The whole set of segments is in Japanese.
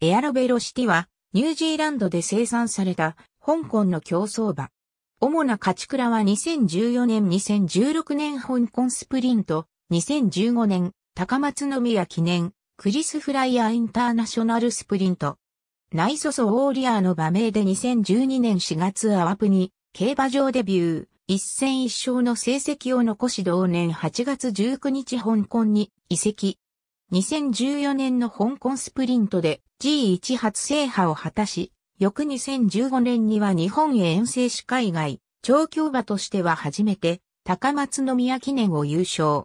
エアロベロシティは、ニュージーランドで生産された、香港の競争馬。主な勝ち倉は2014年2016年香港スプリント、2015年高松宮記念、クリスフライヤーインターナショナルスプリント。ナイソソウォーリアーの馬名で2012年4月アワプに競馬場デビュー、一戦一勝の成績を残し同年8月19日香港に移籍、2014年の香港スプリントで G1 初制覇を果たし、翌2015年には日本へ遠征し海外、調教馬としては初めて高松宮記念を優勝。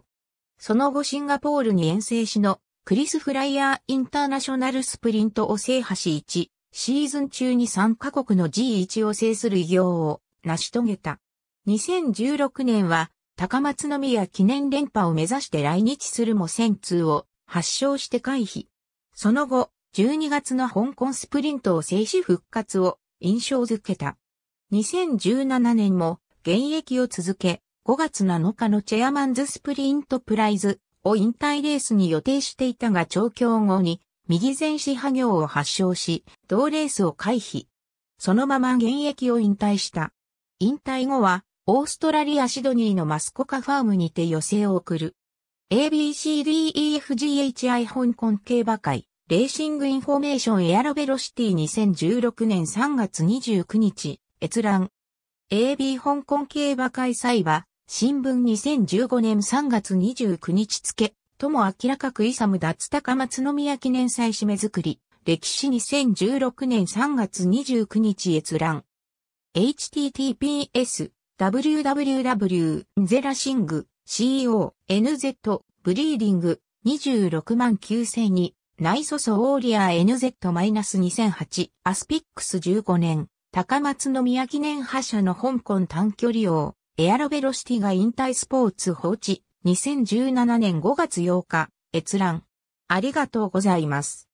その後シンガポールに遠征しのクリス・フライヤー・インターナショナルスプリントを制覇し1、シーズン中に3カ国の G1 を制する偉業を成し遂げた。2016年は高松宮記念連覇を目指して来日するも1000通を発症して回避。その後、12月の香港スプリントを制止復活を印象づけた。2017年も現役を続け、5月7日のチェアマンズスプリントプライズを引退レースに予定していたが調教後に右前肢破業を発症し、同レースを回避。そのまま現役を引退した。引退後は、オーストラリアシドニーのマスコカファームにて寄せを送る。ABCDEFGHI 香港競馬会、レーシングインフォメーションエアロベロシティ2016年3月29日、閲覧。AB 香港競馬会裁は、新聞2015年3月29日付、とも明らかくイサムダツ、高松宮記念祭締め作り、歴史2016年3月29日閲覧。https w w w ゼラシング CEO、NZ、ブリーディング、26万9002、ナイソソウーリア NZ-2008、アスピックス15年、高松宮記念覇者の香港短距離王、エアロベロシティが引退スポーツ放置、2017年5月8日、閲覧。ありがとうございます。